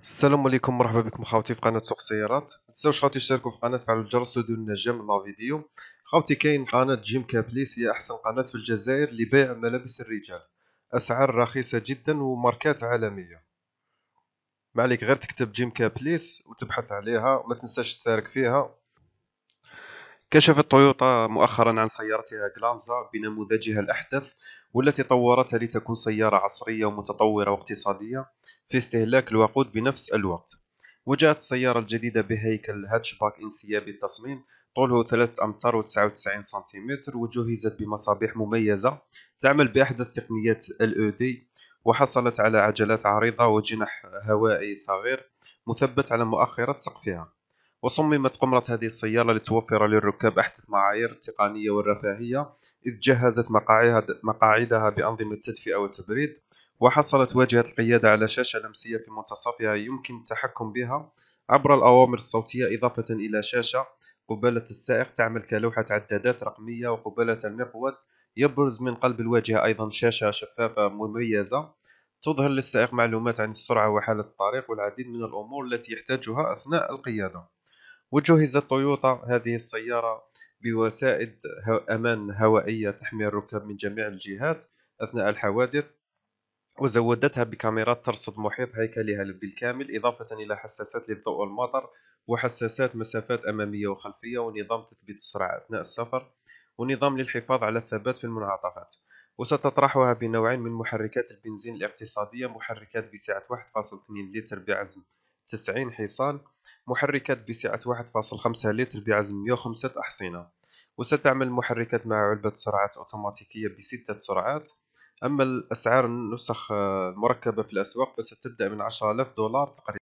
السلام عليكم مرحبا بكم خاوتي في قناه سوق سيارات ما تنساوش خاوتي تشتركوا في القناه تفعلوا الجرس وديروا النجاح من لا فيديو خاوتي كاين قناه جيم كابليس هي احسن قناه في الجزائر لبيع ملابس الرجال اسعار رخيصه جدا وماركات عالميه ما عليك غير تكتب جيم كابليس وتبحث عليها وما تنساش تشارك فيها كشفت تويوتا مؤخرا عن سيارتها جلانزا بنموذجها الاحدث والتي طورتها لتكون سياره عصريه ومتطوره واقتصاديه في استهلاك الوقود بنفس الوقت وجاءت السيارة الجديدة بهيكل هاتشباك انسيابي إيه التصميم طوله 3 أمتار و99 سنتيمتر وجهزت بمصابيح مميزة تعمل بأحدث تقنيات LED وحصلت على عجلات عريضة وجنح هوائي صغير مثبت على مؤخرة سقفها وصممت قمرة هذه السيارة لتوفر للركاب أحدث معايير التقنية والرفاهية إذ جهزت مقاعدها بأنظمة التدفئة والتبريد وحصلت واجهة القيادة على شاشة لمسية في منتصفها يمكن التحكم بها عبر الأوامر الصوتية إضافة إلى شاشة قبالة السائق تعمل كلوحة عدادات رقمية وقبالة المقود يبرز من قلب الواجهة أيضا شاشة شفافة مميزة تظهر للسائق معلومات عن السرعة وحالة الطريق والعديد من الأمور التي يحتاجها أثناء القيادة وجهزت تويوتا هذه السيارة بوسائد أمان هوائية تحمي الركاب من جميع الجهات أثناء الحوادث وزودتها بكاميرات ترصد محيط هيكلها بالكامل إضافة إلى حساسات للضوء والمطر وحساسات مسافات أمامية وخلفية ونظام تثبيت السرعة أثناء السفر ونظام للحفاظ على الثبات في المنعطفات وستطرحها بنوعين من محركات البنزين الاقتصادية محركات بسعة 1.2 لتر بعزم 90 حصان محركات بسعة 1.5 لتر بعزم 105 أحصنة وستعمل المحركات مع علبة سرعات أوتوماتيكية بستة سرعات أما الأسعار النسخ المركبة في الأسواق فستبدأ من 10000 دولار تقريبا